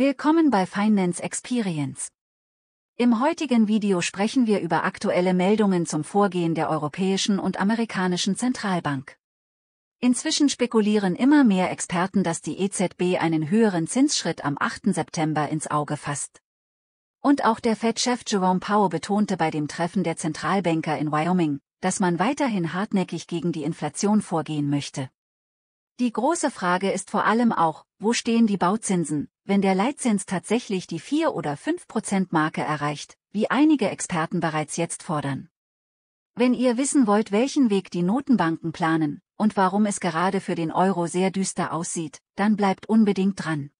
Willkommen bei Finance Experience. Im heutigen Video sprechen wir über aktuelle Meldungen zum Vorgehen der Europäischen und Amerikanischen Zentralbank. Inzwischen spekulieren immer mehr Experten, dass die EZB einen höheren Zinsschritt am 8. September ins Auge fasst. Und auch der Fed-Chef Jerome Powell betonte bei dem Treffen der Zentralbanker in Wyoming, dass man weiterhin hartnäckig gegen die Inflation vorgehen möchte. Die große Frage ist vor allem auch, wo stehen die Bauzinsen, wenn der Leitzins tatsächlich die 4 oder 5 Prozent Marke erreicht, wie einige Experten bereits jetzt fordern. Wenn ihr wissen wollt, welchen Weg die Notenbanken planen und warum es gerade für den Euro sehr düster aussieht, dann bleibt unbedingt dran.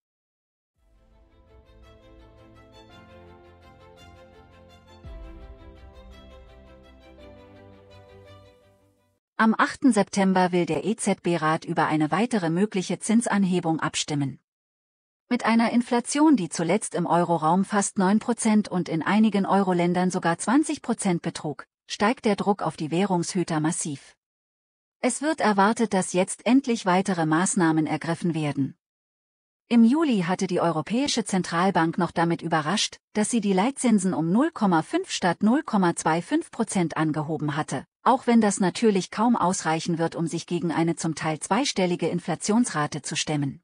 Am 8. September will der EZB-Rat über eine weitere mögliche Zinsanhebung abstimmen. Mit einer Inflation, die zuletzt im Euroraum fast 9% und in einigen Euro-Ländern sogar 20% betrug, steigt der Druck auf die Währungshüter massiv. Es wird erwartet, dass jetzt endlich weitere Maßnahmen ergriffen werden. Im Juli hatte die Europäische Zentralbank noch damit überrascht, dass sie die Leitzinsen um 0,5 statt 0,25 Prozent angehoben hatte, auch wenn das natürlich kaum ausreichen wird, um sich gegen eine zum Teil zweistellige Inflationsrate zu stemmen.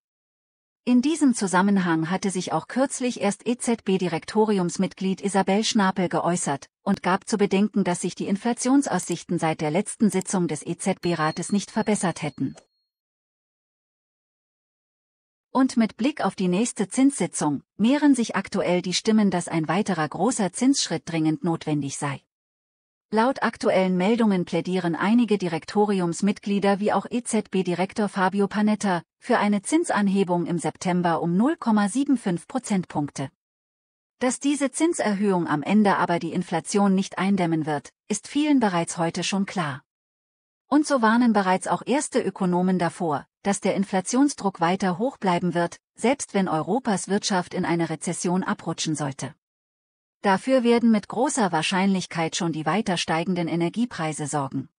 In diesem Zusammenhang hatte sich auch kürzlich erst EZB-Direktoriumsmitglied Isabel Schnapel geäußert und gab zu bedenken, dass sich die Inflationsaussichten seit der letzten Sitzung des EZB-Rates nicht verbessert hätten. Und mit Blick auf die nächste Zinssitzung mehren sich aktuell die Stimmen, dass ein weiterer großer Zinsschritt dringend notwendig sei. Laut aktuellen Meldungen plädieren einige Direktoriumsmitglieder wie auch EZB-Direktor Fabio Panetta für eine Zinsanhebung im September um 0,75 Prozentpunkte. Dass diese Zinserhöhung am Ende aber die Inflation nicht eindämmen wird, ist vielen bereits heute schon klar. Und so warnen bereits auch erste Ökonomen davor, dass der Inflationsdruck weiter hoch bleiben wird, selbst wenn Europas Wirtschaft in eine Rezession abrutschen sollte. Dafür werden mit großer Wahrscheinlichkeit schon die weiter steigenden Energiepreise sorgen.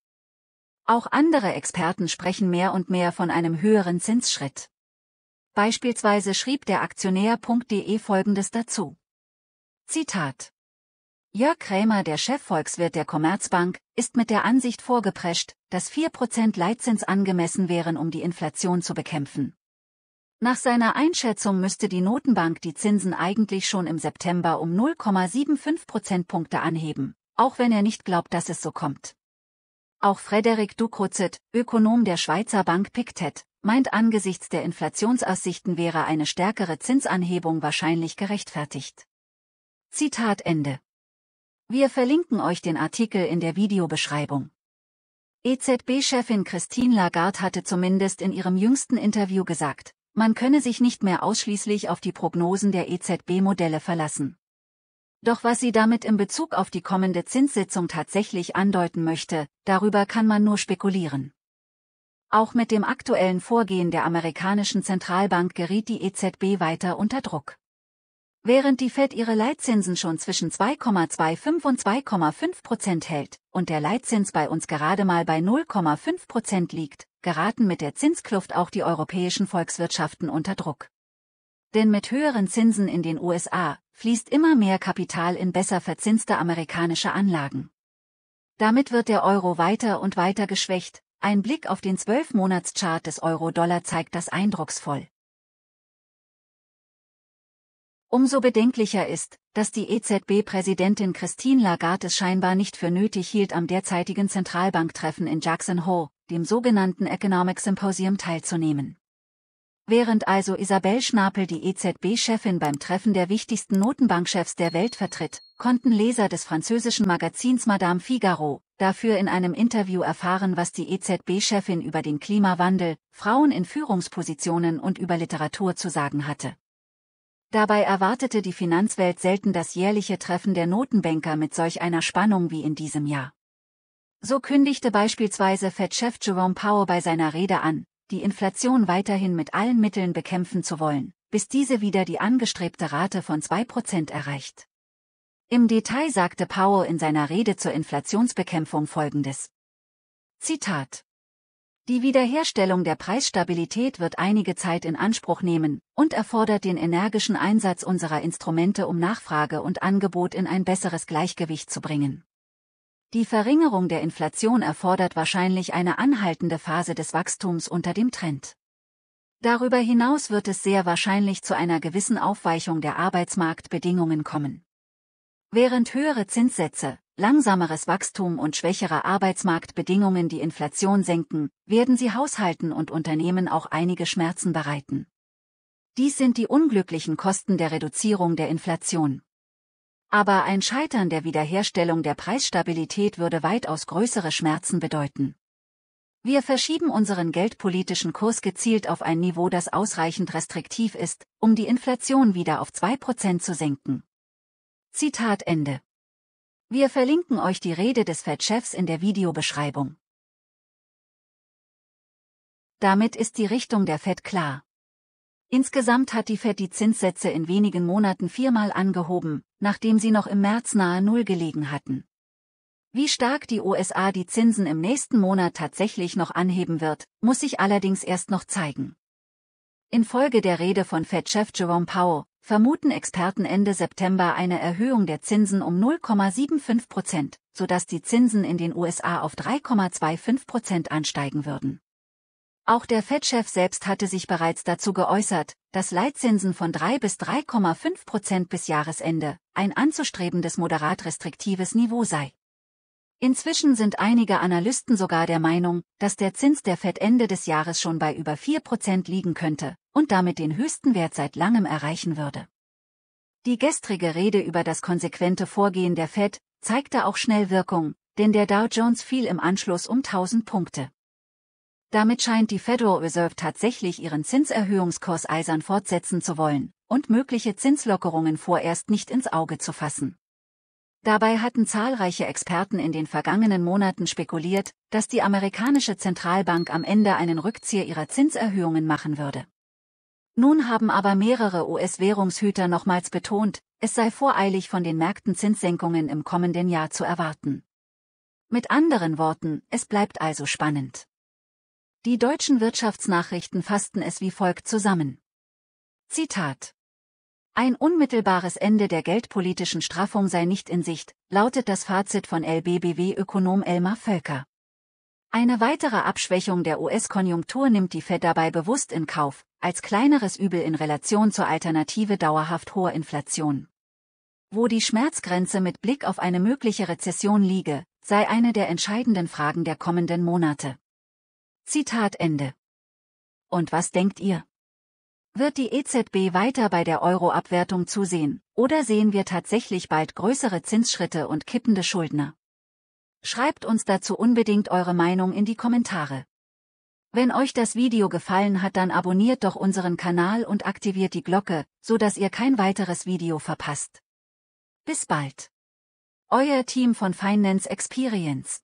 Auch andere Experten sprechen mehr und mehr von einem höheren Zinsschritt. Beispielsweise schrieb der Aktionär.de folgendes dazu. Zitat Jörg Krämer, der Chefvolkswirt der Commerzbank, ist mit der Ansicht vorgeprescht, dass 4% Leitzins angemessen wären, um die Inflation zu bekämpfen. Nach seiner Einschätzung müsste die Notenbank die Zinsen eigentlich schon im September um 0,75 Prozentpunkte anheben, auch wenn er nicht glaubt, dass es so kommt. Auch Frederik Dukruzet, Ökonom der Schweizer Bank Pictet, meint angesichts der Inflationsaussichten wäre eine stärkere Zinsanhebung wahrscheinlich gerechtfertigt. Zitat Ende. Wir verlinken euch den Artikel in der Videobeschreibung. EZB-Chefin Christine Lagarde hatte zumindest in ihrem jüngsten Interview gesagt, man könne sich nicht mehr ausschließlich auf die Prognosen der EZB-Modelle verlassen. Doch was sie damit in Bezug auf die kommende Zinssitzung tatsächlich andeuten möchte, darüber kann man nur spekulieren. Auch mit dem aktuellen Vorgehen der amerikanischen Zentralbank geriet die EZB weiter unter Druck. Während die Fed ihre Leitzinsen schon zwischen 2,25 und 2,5 Prozent hält und der Leitzins bei uns gerade mal bei 0,5 Prozent liegt, geraten mit der Zinskluft auch die europäischen Volkswirtschaften unter Druck. Denn mit höheren Zinsen in den USA fließt immer mehr Kapital in besser verzinste amerikanische Anlagen. Damit wird der Euro weiter und weiter geschwächt, ein Blick auf den 12-Monats-Chart des Euro-Dollar zeigt das eindrucksvoll. Umso bedenklicher ist, dass die EZB-Präsidentin Christine Lagarde es scheinbar nicht für nötig hielt, am derzeitigen Zentralbanktreffen in Jackson Hole, dem sogenannten Economic Symposium, teilzunehmen. Während also Isabel Schnapel die EZB-Chefin beim Treffen der wichtigsten Notenbankchefs der Welt vertritt, konnten Leser des französischen Magazins Madame Figaro dafür in einem Interview erfahren, was die EZB-Chefin über den Klimawandel, Frauen in Führungspositionen und über Literatur zu sagen hatte. Dabei erwartete die Finanzwelt selten das jährliche Treffen der Notenbanker mit solch einer Spannung wie in diesem Jahr. So kündigte beispielsweise Fed-Chef Jerome Powell bei seiner Rede an, die Inflation weiterhin mit allen Mitteln bekämpfen zu wollen, bis diese wieder die angestrebte Rate von 2% erreicht. Im Detail sagte Powell in seiner Rede zur Inflationsbekämpfung Folgendes. Zitat die Wiederherstellung der Preisstabilität wird einige Zeit in Anspruch nehmen und erfordert den energischen Einsatz unserer Instrumente, um Nachfrage und Angebot in ein besseres Gleichgewicht zu bringen. Die Verringerung der Inflation erfordert wahrscheinlich eine anhaltende Phase des Wachstums unter dem Trend. Darüber hinaus wird es sehr wahrscheinlich zu einer gewissen Aufweichung der Arbeitsmarktbedingungen kommen. Während höhere Zinssätze, langsameres Wachstum und schwächere Arbeitsmarktbedingungen die Inflation senken, werden sie Haushalten und Unternehmen auch einige Schmerzen bereiten. Dies sind die unglücklichen Kosten der Reduzierung der Inflation. Aber ein Scheitern der Wiederherstellung der Preisstabilität würde weitaus größere Schmerzen bedeuten. Wir verschieben unseren geldpolitischen Kurs gezielt auf ein Niveau, das ausreichend restriktiv ist, um die Inflation wieder auf 2% zu senken. Zitat Ende. Wir verlinken euch die Rede des Fed-Chefs in der Videobeschreibung. Damit ist die Richtung der Fed klar. Insgesamt hat die Fed die Zinssätze in wenigen Monaten viermal angehoben, nachdem sie noch im März nahe Null gelegen hatten. Wie stark die USA die Zinsen im nächsten Monat tatsächlich noch anheben wird, muss sich allerdings erst noch zeigen. Infolge der Rede von Fed-Chef Jerome Powell vermuten Experten Ende September eine Erhöhung der Zinsen um 0,75 Prozent, sodass die Zinsen in den USA auf 3,25 Prozent ansteigen würden. Auch der Fed-Chef selbst hatte sich bereits dazu geäußert, dass Leitzinsen von 3 bis 3,5 Prozent bis Jahresende ein anzustrebendes moderat restriktives Niveau sei. Inzwischen sind einige Analysten sogar der Meinung, dass der Zins der Fed Ende des Jahres schon bei über 4% liegen könnte und damit den höchsten Wert seit langem erreichen würde. Die gestrige Rede über das konsequente Vorgehen der Fed zeigte auch schnell Wirkung, denn der Dow Jones fiel im Anschluss um 1000 Punkte. Damit scheint die Federal Reserve tatsächlich ihren Zinserhöhungskurs eisern fortsetzen zu wollen und mögliche Zinslockerungen vorerst nicht ins Auge zu fassen. Dabei hatten zahlreiche Experten in den vergangenen Monaten spekuliert, dass die amerikanische Zentralbank am Ende einen Rückzieher ihrer Zinserhöhungen machen würde. Nun haben aber mehrere US-Währungshüter nochmals betont, es sei voreilig von den Märkten Zinssenkungen im kommenden Jahr zu erwarten. Mit anderen Worten, es bleibt also spannend. Die deutschen Wirtschaftsnachrichten fassten es wie folgt zusammen. Zitat ein unmittelbares Ende der geldpolitischen Straffung sei nicht in Sicht, lautet das Fazit von LBBW-Ökonom Elmar Völker. Eine weitere Abschwächung der US-Konjunktur nimmt die Fed dabei bewusst in Kauf, als kleineres Übel in Relation zur Alternative dauerhaft hoher Inflation. Wo die Schmerzgrenze mit Blick auf eine mögliche Rezession liege, sei eine der entscheidenden Fragen der kommenden Monate. Zitat Ende. Und was denkt ihr? Wird die EZB weiter bei der Euro-Abwertung zusehen, oder sehen wir tatsächlich bald größere Zinsschritte und kippende Schuldner? Schreibt uns dazu unbedingt eure Meinung in die Kommentare. Wenn euch das Video gefallen hat, dann abonniert doch unseren Kanal und aktiviert die Glocke, so dass ihr kein weiteres Video verpasst. Bis bald. Euer Team von Finance Experience